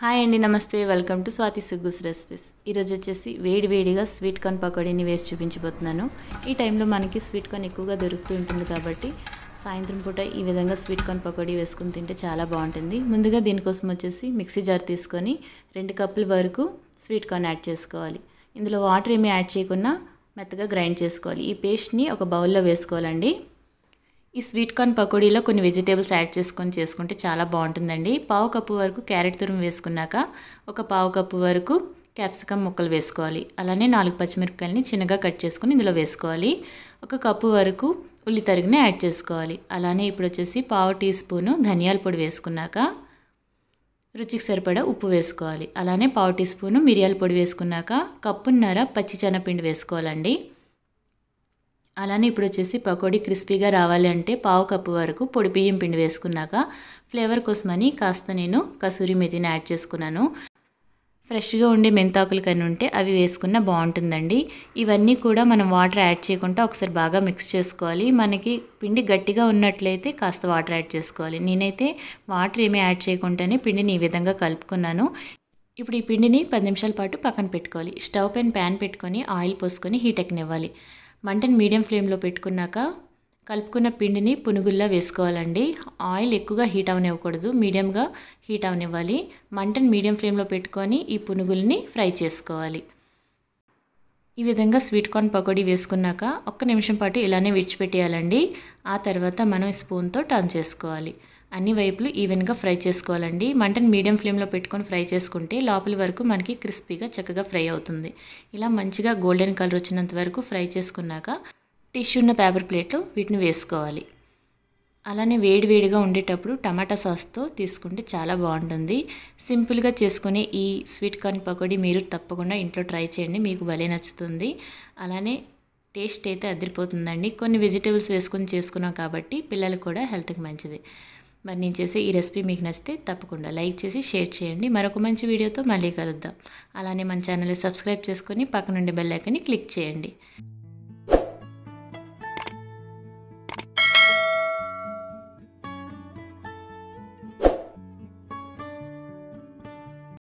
hi అండి నమస్తే welcome to Swathi సుగ్గుస్ రెసిపీస్ ఈరోజు వచ్చేసి వేడి వేడిగా స్వీట్ కార్న్ పకోడీని వేసి చూపించబోతున్నాను ఈ టైంలో మనకి స్వీట్ కార్న్ ఎక్కువగా దొరుకుతూ ఉంటుంది కాబట్టి సాయంత్రం పూట ఈ విధంగా స్వీట్ కార్న్ పకోడీ వేసుకుని తింటే చాలా బాగుంటుంది ముందుగా దీనికోసం వచ్చేసి మిక్సీ జార్ తీసుకొని రెండు కప్పుల వరకు స్వీట్ కార్న్ యాడ్ చేసుకోవాలి ఇందులో వాటర్ ఏమీ యాడ్ చేయకుండా మెత్తగా గ్రైండ్ చేసుకోవాలి ఈ పేస్ట్ని ఒక బౌల్లో వేసుకోవాలండి ఈ స్వీట్ కార్న్ పకోడీలో కొన్ని వెజిటేబుల్స్ యాడ్ చేసుకొని చేసుకుంటే చాలా బాగుంటుందండి పావు కప్పు వరకు క్యారెట్ తురుము వేసుకున్నాక ఒక పావు కప్పు వరకు క్యాప్సికమ్ ముక్కలు వేసుకోవాలి అలానే నాలుగు పచ్చిమిరపకాయలని చిన్నగా కట్ చేసుకుని ఇందులో వేసుకోవాలి ఒక కప్పు వరకు ఉల్లి తరిగిన యాడ్ చేసుకోవాలి అలానే ఇప్పుడు వచ్చేసి పావు టీ స్పూను ధనియాల పొడి వేసుకున్నాక రుచికి సరిపడా ఉప్పు వేసుకోవాలి అలానే పావు టీ స్పూను మిరియాల పొడి వేసుకున్నాక కప్పున్నర పచ్చి వేసుకోవాలండి అలానే ఇప్పుడు వచ్చేసి పకోడీ క్రిస్పీగా రావాలి అంటే పావు కప్పు వరకు పొడి బియ్యం పిండి వేసుకున్నాక ఫ్లేవర్ కోసమని కాస్త నేను కసూరి మెతిని యాడ్ చేసుకున్నాను ఫ్రెష్గా ఉండే మెంతాకులు కన్నా ఉంటే అవి వేసుకున్న బాగుంటుందండి ఇవన్నీ కూడా మనం వాటర్ యాడ్ చేయకుండా ఒకసారి బాగా మిక్స్ చేసుకోవాలి మనకి పిండి గట్టిగా ఉన్నట్లయితే కాస్త వాటర్ యాడ్ చేసుకోవాలి నేనైతే వాటర్ ఏమీ యాడ్ చేయకుండానే పిండిని ఈ విధంగా కలుపుకున్నాను ఇప్పుడు ఈ పిండిని పది నిమిషాల పాటు పక్కన పెట్టుకోవాలి స్టవ్ పైన ప్యాన్ పెట్టుకొని ఆయిల్ పోసుకొని హీట్ మంటను మీడియం ఫ్లేమ్లో పెట్టుకున్నాక కలుపుకున్న పిండిని పునుగుల్లా వేసుకోవాలండి ఆయిల్ ఎక్కువగా హీట్ అవనివ్వకూడదు మీడియంగా హీట్ అవనివ్వాలి మంటను మీడియం ఫ్లేమ్లో పెట్టుకొని ఈ పునుగుల్ని ఫ్రై చేసుకోవాలి ఈ విధంగా స్వీట్ కార్న్ పకోడీ వేసుకున్నాక ఒక్క నిమిషం పాటు ఇలానే విడిచిపెట్టేయాలండి ఆ తర్వాత మనం స్పూన్తో టర్న్ చేసుకోవాలి అన్ని వైపులు ఈవెన్గా ఫ్రై చేసుకోవాలండి మంటను మీడియం ఫ్లేమ్లో పెట్టుకొని ఫ్రై చేసుకుంటే లోపల వరకు మనకి క్రిస్పీగా చక్కగా ఫ్రై అవుతుంది ఇలా మంచిగా గోల్డెన్ కలర్ వచ్చినంత వరకు ఫ్రై చేసుకున్నాక టిష్యూ ఉన్న పేపర్ ప్లేట్లో వీటిని వేసుకోవాలి అలానే వేడివేడిగా ఉండేటప్పుడు టమాటా సాస్తో తీసుకుంటే చాలా బాగుంటుంది సింపుల్గా చేసుకునే ఈ స్వీట్ కార్న్ పకోడీ మీరు తప్పకుండా ఇంట్లో ట్రై చేయండి మీకు భలే నచ్చుతుంది అలానే టేస్ట్ అయితే అదిరిపోతుందండి కొన్ని వెజిటేబుల్స్ వేసుకొని చేసుకున్నాం కాబట్టి పిల్లలకు కూడా హెల్త్కి మంచిది మరి నేను చేసే ఈ రెసిపీ మీకు నచ్చితే తప్పకుండా లైక్ చేసి షేర్ చేయండి మరొక మంచి వీడియోతో మళ్ళీ కలుద్దాం అలానే మన ఛానల్ని సబ్స్క్రైబ్ చేసుకొని పక్కనుండి బెల్లైకని క్లిక్ చేయండి